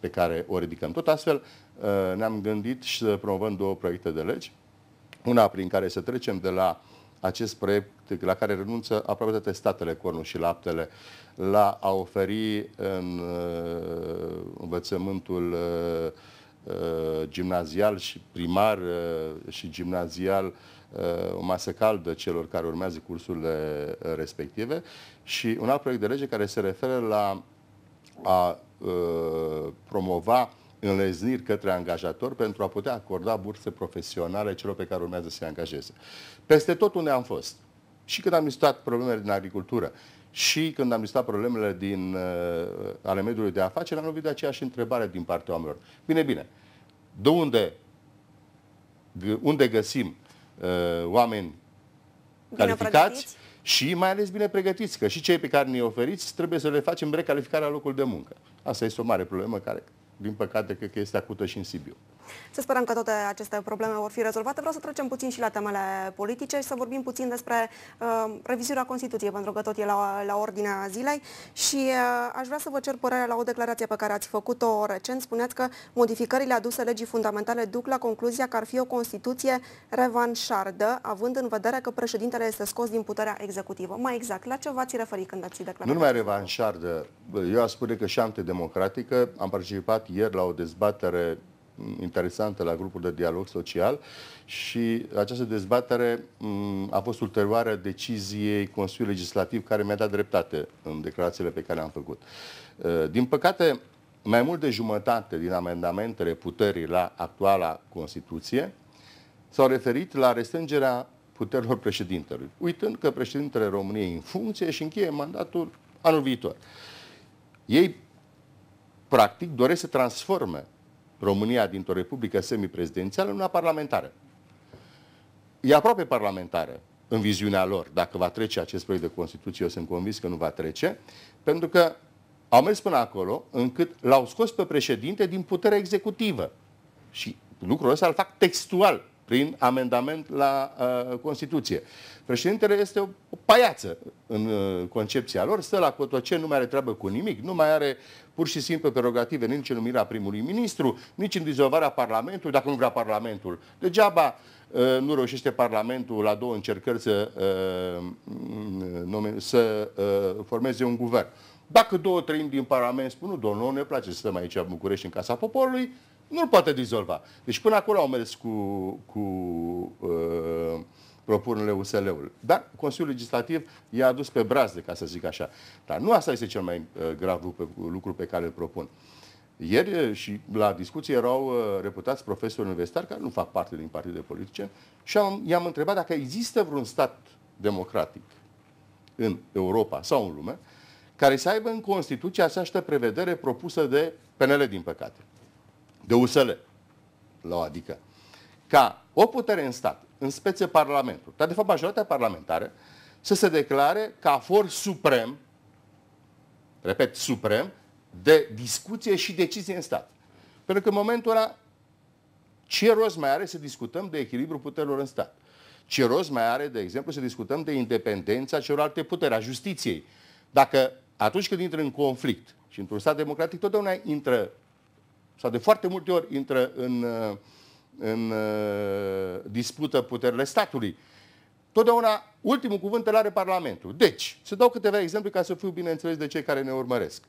pe care o ridicăm. Tot astfel uh, ne-am gândit și să promovăm două proiecte de legi. Una prin care să trecem de la acest proiect la care renunță aproape toate statele, cornul și laptele, la a oferi în uh, învățământul uh, gimnazial și primar și gimnazial o masă caldă celor care urmează cursurile respective și un alt proiect de lege care se referă la a promova înlezniri către angajator pentru a putea acorda burse profesionale celor pe care urmează să se angajeze. Peste tot unde am fost, și când am listat problemele din agricultură, și când am listat problemele din, uh, ale mediului de afaceri, am lovit de aceeași întrebare din partea oamenilor. Bine, bine, de unde, unde găsim uh, oameni bine calificați, și mai ales bine pregătiți, că și cei pe care ne oferiți trebuie să le facem recalificarea locul de muncă. Asta este o mare problemă care, din păcate, cred că este acută și în Sibiu. Să sperăm că toate aceste probleme vor fi rezolvate. Vreau să trecem puțin și la temele politice și să vorbim puțin despre uh, revizuirea Constituției, pentru că tot e la, la ordinea zilei și uh, aș vrea să vă cer părerea la o declarație pe care ați făcut-o recent. Spuneați că modificările aduse legii fundamentale duc la concluzia că ar fi o Constituție revanșardă, având în vedere că președintele este scos din puterea executivă. Mai exact, la ce v-ați referit când ați declarat? Nu numai revanșardă, eu aș spune că și antidemocratică. Am participat ieri la o dezbatere interesantă la grupul de dialog social și această dezbatere mm, a fost ulterioară deciziei Consiliului Legislativ care mi-a dat dreptate în declarațiile pe care am făcut. Uh, din păcate, mai mult de jumătate din amendamentele puterii la actuala Constituție s-au referit la restrângerea puterilor președintelui, uitând că președintele României în funcție și încheie mandatul anul viitor. Ei, practic, doresc să transforme România dintr-o republică semiprezidențială în una parlamentară. E aproape parlamentară în viziunea lor. Dacă va trece acest proiect de Constituție, eu sunt convins că nu va trece, pentru că au mers până acolo încât l-au scos pe președinte din puterea executivă. Și lucrul ăsta îl fac textual prin amendament la uh, Constituție. Președintele este o, o paiață în uh, concepția lor, stă la cotoce, nu mai are treabă cu nimic, nu mai are pur și simplu prerogative nici în numirea primului ministru, nici în dizolvarea Parlamentului, dacă nu vrea Parlamentul. Degeaba uh, nu reușește Parlamentul la două încercări să, uh, mm, mm, să uh, formeze un guvern. Dacă două treimi din Parlament spun, nu, domnul, nu ne place să stăm aici în București, în Casa Poporului, nu-l poate dizolva. Deci până acolo au mers cu, cu uh, propunerile USL-ului. Dar Consiliul Legislativ i-a adus pe brazde, ca să zic așa. Dar nu asta este cel mai uh, grav lucru pe, lucru pe care îl propun. Ieri uh, și la discuție erau uh, reputați profesori universitari care nu fac parte din partide politice și am, i-am întrebat dacă există vreun stat democratic în Europa sau în lume care să aibă în Constituție această prevedere propusă de PNL, din păcate, de USL, la adică, ca o putere în stat, în spețe Parlamentul, dar de fapt majoritatea parlamentară, să se declare ca for suprem, repet, suprem, de discuție și decizie în stat. Pentru că în momentul ăla, ce rost mai are să discutăm de echilibru puterilor în stat? Ce rost mai are, de exemplu, să discutăm de independența celorlalte puteri, a justiției? Dacă atunci când intră în conflict și într-un stat democratic, totdeauna intră, sau de foarte multe ori intră în, în uh, dispută puterile statului. Totdeauna ultimul cuvânt îl are Parlamentul. Deci, să dau câteva exemple ca să fiu bineînțeles de cei care ne urmăresc.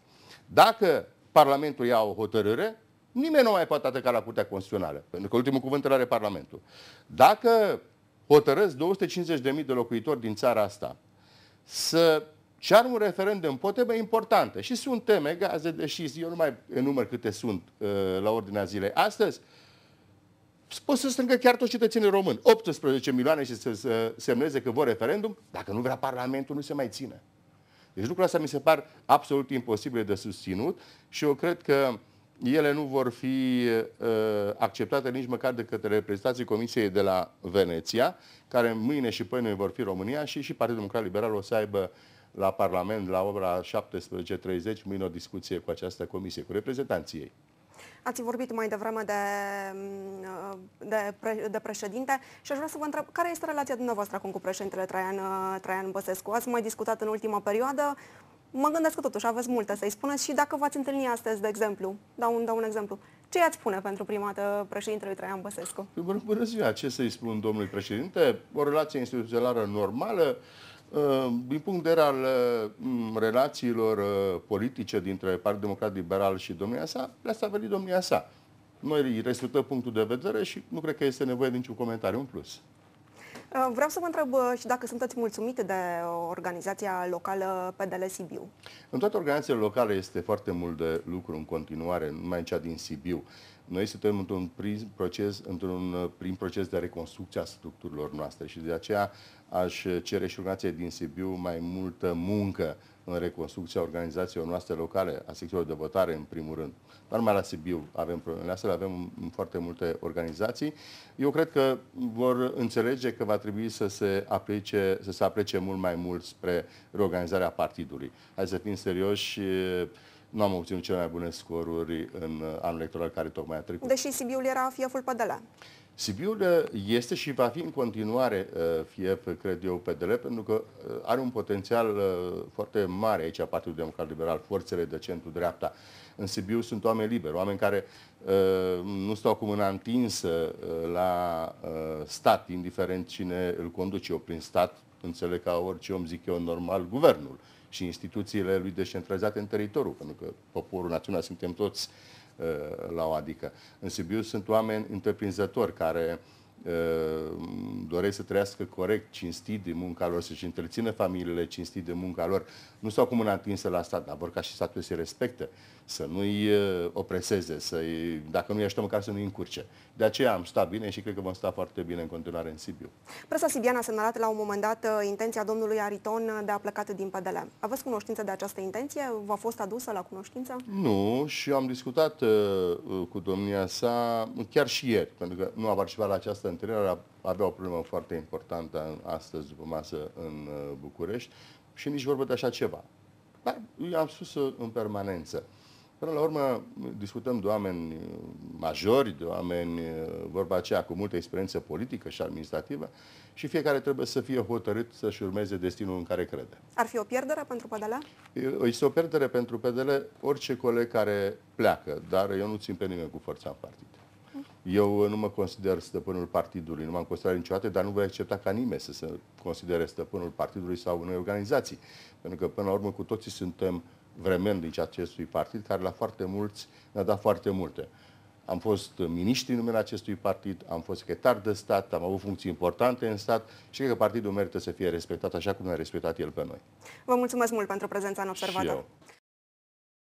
Dacă Parlamentul ia o hotărâre, nimeni nu mai poate atăca la Curtea Constituțională, pentru că ultimul cuvânt îl are Parlamentul. Dacă hotărăsc 250.000 de locuitori din țara asta să și are un referendum poate, mai importantă. Și sunt teme, gaze de șist, eu nu mai enumăr câte sunt uh, la ordinea zilei. Astăzi, pot să strângă chiar toți cetățenii români, 18 milioane și să, semneze că vor referendum, dacă nu vrea Parlamentul, nu se mai ține. Deci lucrul ăsta mi se par absolut imposibil de susținut și eu cred că ele nu vor fi uh, acceptate nici măcar de către reprezentații Comisiei de la Veneția, care mâine și până vor fi România și și Partidul Democrat Liberal o să aibă uh, la Parlament la ora 17.30, mâine o discuție cu această comisie, cu reprezentanții ei. Ați vorbit mai devreme de, mm, de, pre, de președinte și aș vrea să vă întreb care este relația dumneavoastră acum cu președintele Traian, uh, Traian Băsescu? Ați mai discutat în ultima perioadă. Mă gândesc că totuși aveți multe să-i spuneți și dacă v-ați întâlni astăzi, de exemplu, dau un, dau un exemplu, ce i-ați spune pentru prima dată președintelui Traian Băsescu? Bună ziua! Ce să-i spun domnului președinte? O relație instituțională normală, uh, Ehm, din punct de vedere al mm, relațiilor eh, politice dintre Partidul Democrat Liberal și domnia sa, le-a stabilit domnia sa. Noi respectăm punctul de vedere și nu cred că este nevoie de niciun comentariu în plus. Uh, vreau să vă întreb uh, și dacă sunteți mulțumite de organizația locală PDL Sibiu. În toate organizațiile locale este foarte mult de lucru în continuare, numai în cea din Sibiu. Noi suntem într-un prim proces, într-un uh, prim proces de reconstrucție a structurilor noastre și de aceea aș cere și organizației din Sibiu mai multă muncă în reconstrucția organizațiilor noastre locale, a sectorului de votare, în primul rând. Dar numai la Sibiu avem problemele astea, avem foarte multe organizații. Eu cred că vor înțelege că va trebui să se aplice, să se aplice mult mai mult spre reorganizarea partidului. Hai să fim serioși, nu am obținut cele mai bune scoruri în anul electoral care tocmai a trecut. Deși Sibiul era fieful PDL. Sibiul uh, este și va fi în continuare uh, fief, cred eu, PDL, pentru că uh, are un potențial foarte mare aici, Partidul Democrat Liberal, forțele de centru-dreapta. În Sibiu sunt oameni liberi, oameni care nu stau cu mâna întinsă la stat, indiferent cine îl conduce. Eu prin stat înțeleg ca orice om, zic eu, normal, guvernul și instituțiile lui descentralizate în teritoriu, pentru că poporul, național suntem toți uh, la o adică. În Sibiu sunt oameni întreprinzători care uh, doresc să trăiască corect, cinstit de munca lor, să-și întrețină familiile cinstit de munca lor. Nu stau cu mâna întinsă la stat, dar vor ca și statul să respecte să nu-i uh, opreseze, să dacă nu i ești măcar să nu-i încurce. De aceea am stat bine și cred că vom sta foarte bine în continuare în Sibiu. Presa Sibiană a semnalat la un moment dat uh, intenția domnului Ariton uh, de a pleca din PDL. Aveți cunoștință de această intenție? V-a fost adusă la cunoștință? Nu, și am discutat uh, cu domnia sa chiar și ieri, pentru că nu a participat la această întâlnire, avea o problemă foarte importantă astăzi după masă în București și nici vorbă de așa ceva. Dar eu am spus în permanență. Uh, Până la urmă, discutăm de oameni uh, majori, de oameni, uh, vorba aceea, cu multă experiență politică și administrativă și fiecare trebuie să fie hotărât să-și urmeze destinul în care crede. Ar fi o pierdere pentru PDL? Este o pierdere pentru PDL orice coleg care pleacă, dar eu nu țin pe nimeni cu forța în partid. Eu nu mă consider stăpânul partidului, nu m-am considerat niciodată, dar nu voi accepta ca nimeni să se considere stăpânul partidului sau unei organizații. Pentru că, până la urmă, cu toții suntem uh, vremendici acestui partid, care la foarte mulți ne-a dat foarte multe. Am fost miniștri în numele acestui partid, am fost secretar de stat, am avut funcții importante în stat și cred că partidul merită să fie respectat așa cum ne-a respectat el pe noi. Vă mulțumesc mult pentru prezența în observator.